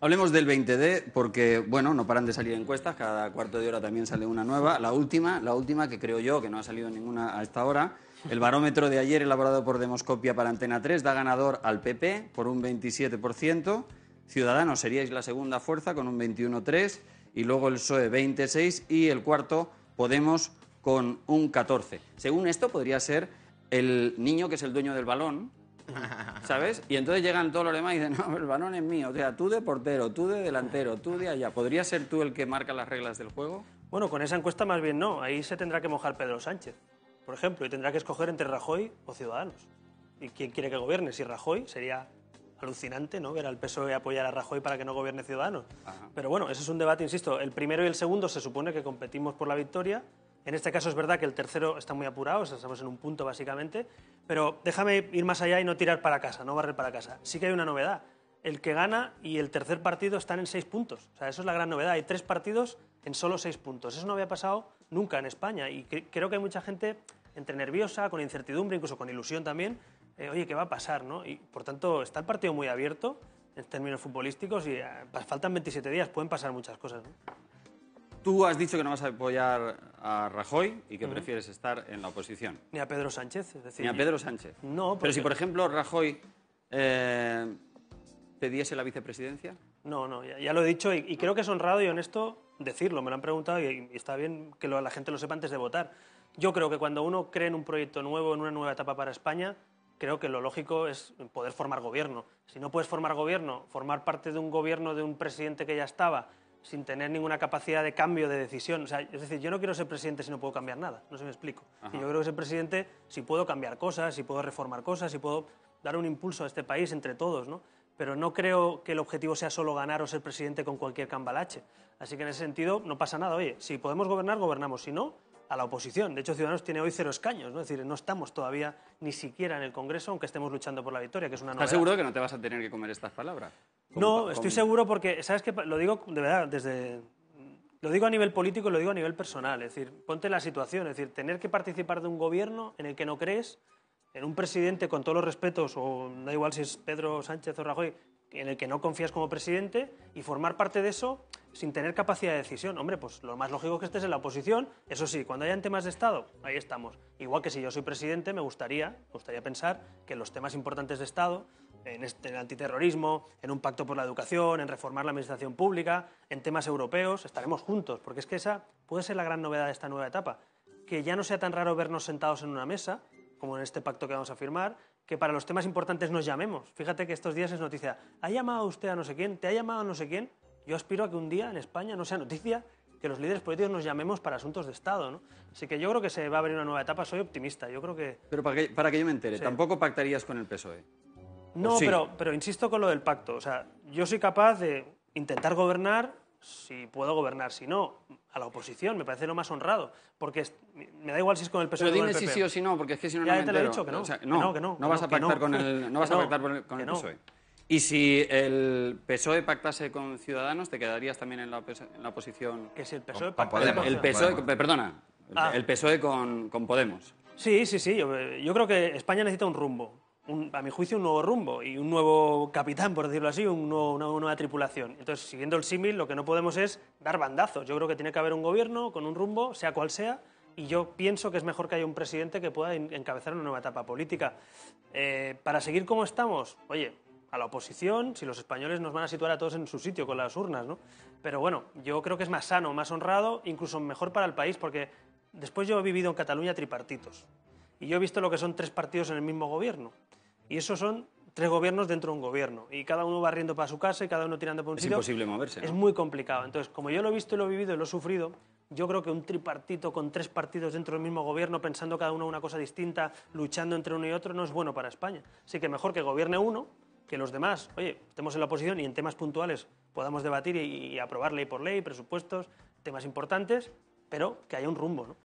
Hablemos del 20D porque, bueno, no paran de salir encuestas, cada cuarto de hora también sale una nueva. La última, la última que creo yo que no ha salido ninguna a esta hora. El barómetro de ayer elaborado por Demoscopia para Antena 3 da ganador al PP por un 27%, Ciudadanos seríais la segunda fuerza con un 21,3% y luego el PSOE 26% y el cuarto Podemos con un 14%. Según esto podría ser el niño que es el dueño del balón, ¿Sabes? Y entonces llegan todos los demás y dicen, no, el balón es mío. O sea, tú de portero, tú de delantero, tú de allá. ¿Podría ser tú el que marca las reglas del juego? Bueno, con esa encuesta más bien no. Ahí se tendrá que mojar Pedro Sánchez, por ejemplo, y tendrá que escoger entre Rajoy o Ciudadanos. ¿Y quién quiere que gobierne? Si Rajoy sería alucinante, ¿no? Ver al PSOE apoyar a Rajoy para que no gobierne Ciudadanos. Pero bueno, ese es un debate, insisto. El primero y el segundo se supone que competimos por la victoria en este caso es verdad que el tercero está muy apurado, estamos en un punto básicamente, pero déjame ir más allá y no tirar para casa, no barrer para casa. Sí que hay una novedad. El que gana y el tercer partido están en seis puntos. O sea, eso es la gran novedad. Hay tres partidos en solo seis puntos. Eso no había pasado nunca en España y creo que hay mucha gente entre nerviosa, con incertidumbre, incluso con ilusión también. Eh, oye, ¿qué va a pasar? ¿no? Y por tanto, está el partido muy abierto en términos futbolísticos y eh, faltan 27 días, pueden pasar muchas cosas. ¿no? Tú has dicho que no vas a apoyar a Rajoy y que prefieres estar en la oposición. Ni a Pedro Sánchez, es decir. Ni a Pedro Sánchez. No, Pero si, por ejemplo, Rajoy eh, pediese la vicepresidencia. No, no, ya, lo he dicho y, creo que es honrado y honesto decirlo. Me lo han preguntado y, está bien que la gente lo sepa antes de votar. Yo creo que cuando uno cree en un proyecto nuevo, en una nueva etapa para España, creo que lo lógico es poder formar gobierno. Si no puedes formar gobierno, formar parte de un gobierno de un presidente que ya estaba sin tener ninguna capacidad de cambio de decisión. es decir, yo no quiero ser presidente si no puedo cambiar nada, no se me explico. Y yo creo que ser presidente si puedo cambiar cosas, si puedo reformar cosas, si puedo dar un impulso a este país entre todos, ¿no? Pero no creo que el objetivo sea solo ganar o ser presidente con cualquier cambalache. Así que en ese sentido no pasa nada. Oye, si podemos gobernar, gobernamos. Si no, a la oposición. De hecho, Ciudadanos tiene hoy cero escaños, ¿no? es decir, no estamos todavía ni siquiera en el Congreso, aunque estemos luchando por la victoria, que es una novedad. ¿Estás seguro que no te vas a tener que comer estas palabras? No, estoy seguro porque, ¿sabes qué? Lo digo de Lo digo a nivel político, y lo digo a nivel personal. Es decir, ponte la situación, es decir, tener que participar de un gobierno en el que no crees, en un presidente con todos los respetos, o da igual si es Pedro Sánchez o Rajoy, en el que no confías como presidente y formar parte de eso sin tener capacidad de decisión. Hombre, pues lo más lógico es que estés en la oposición. Eso sí, cuando hayan temas de Estado, ahí estamos. Igual que si yo soy presidente, me gustaría, me gustaría pensar que los temas importantes de Estado en, el antiterrorismo, en un pacto por la educación, en reformar la administración pública, en temas europeos, estaremos juntos, porque es que esa puede ser la gran novedad de esta nueva etapa, que ya no sea tan raro vernos sentados en una mesa, como en este pacto que vamos a firmar, que para los temas importantes nos llamemos. Fíjate que estos días es noticia, ¿ha llamado usted a no sé quién? ¿Te ha llamado a no sé quién? Yo aspiro a que un día en España no sea noticia que los líderes políticos nos llamemos para asuntos de Estado. Así que yo creo que se va a abrir una nueva etapa, soy optimista, creo Pero para que, yo me entere, tampoco pactarías con el PSOE. No, pero, pero insisto con lo del pacto. O sea, yo soy capaz de intentar gobernar si puedo gobernar, si no, a la oposición, me parece lo más honrado, porque me da igual si es con el PSOE o si sí o si no, porque es que si no, ya no te lo he dicho que no, no, que no, no, vas a pactar con el, no vas a pactar con PSOE. Y si el PSOE pactase con Ciudadanos, te quedarías también en la, e, oposición. Que si el PSOE con e eh, el PSOE, perdona, ah. el PSOE con, Podemos. Sí, sí, sí. yo, creo que España necesita un rumbo a mi juicio, un nuevo rumbo y un nuevo capitán, por decirlo así, una, nueva tripulación. Entonces, siguiendo el símil, lo que no podemos es dar bandazos. Yo creo que tiene que haber un gobierno con un rumbo, sea cual sea, y yo pienso que es mejor que haya un presidente que pueda encabezar una nueva etapa política. Eh, para seguir como estamos, oye, a la oposición, si los españoles nos van a situar a todos en su sitio con las urnas, ¿no? Pero bueno, yo creo que es más sano, más honrado, incluso mejor para el país, porque después yo he vivido en Cataluña tripartitos. Y yo he visto lo que son tres partidos en el mismo gobierno. Y eso son tres gobiernos dentro de un gobierno. Y cada uno va riendo para su casa y cada uno tirando por un sitio. Es imposible moverse. Es muy complicado. Entonces, como yo lo he visto y lo he vivido y lo he sufrido, yo creo que un tripartito con tres partidos dentro del mismo gobierno, pensando cada uno una cosa distinta, luchando entre uno y otro, no es bueno para España. Así que mejor que gobierne uno, que los demás, oye, estemos en la oposición y en temas puntuales podamos debatir y, y aprobar ley por ley, presupuestos, temas importantes, pero que haya un rumbo, ¿no?